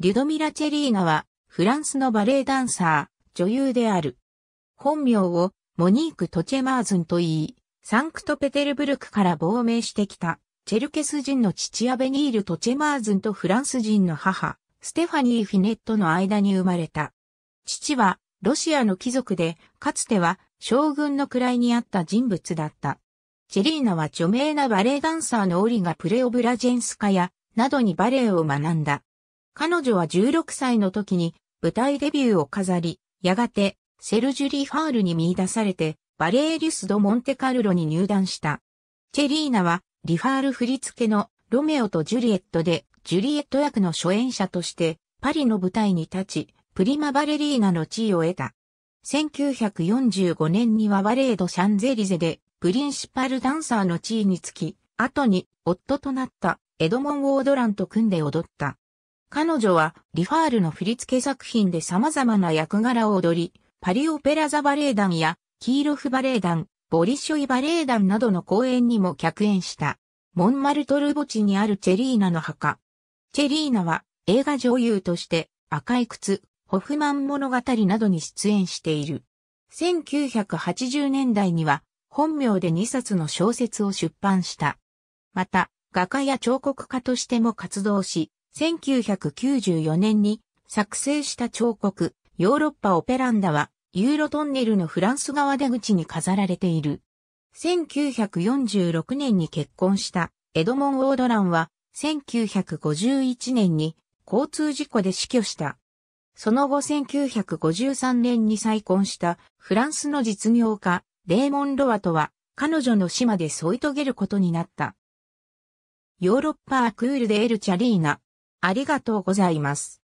リュドミラ・チェリーナは、フランスのバレエダンサー、女優である。本名を、モニーク・トチェマーズンと言い、サンクトペテルブルクから亡命してきた、チェルケス人の父アベニール・トチェマーズンとフランス人の母、ステファニー・フィネットの間に生まれた。父は、ロシアの貴族で、かつては、将軍の位にあった人物だった。チェリーナは著名なバレエダンサーのオリガ・プレオブラジェンスカや、などにバレエを学んだ。彼女は16歳の時に舞台デビューを飾り、やがてセルジュリ・ファールに見出されてバレエリュス・ド・モンテカルロに入団した。チェリーナはリファール振り付けのロメオとジュリエットでジュリエット役の初演者としてパリの舞台に立ち、プリマバレリーナの地位を得た。1945年にはバレード・シャンゼリゼでプリンシパルダンサーの地位につき、後に夫となったエドモン・ウォードランと組んで踊った。彼女はリファールの振付作品で様々な役柄を踊り、パリオペラ座バレエ団やキーロフバレエ団、ボリショイバレエ団などの公演にも客演した。モンマルトル墓地にあるチェリーナの墓。チェリーナは映画女優として赤い靴、ホフマン物語などに出演している。1980年代には本名で2冊の小説を出版した。また、画家や彫刻家としても活動し、1994年に作成した彫刻、ヨーロッパオペランダは、ユーロトンネルのフランス側出口に飾られている。1946年に結婚したエドモン・オードランは、1951年に交通事故で死去した。その後1953年に再婚したフランスの実業家、レーモン・ロワとは、彼女の島で添い遂げることになった。ヨーロッパアクールでエル・チャリーナ、ありがとうございます。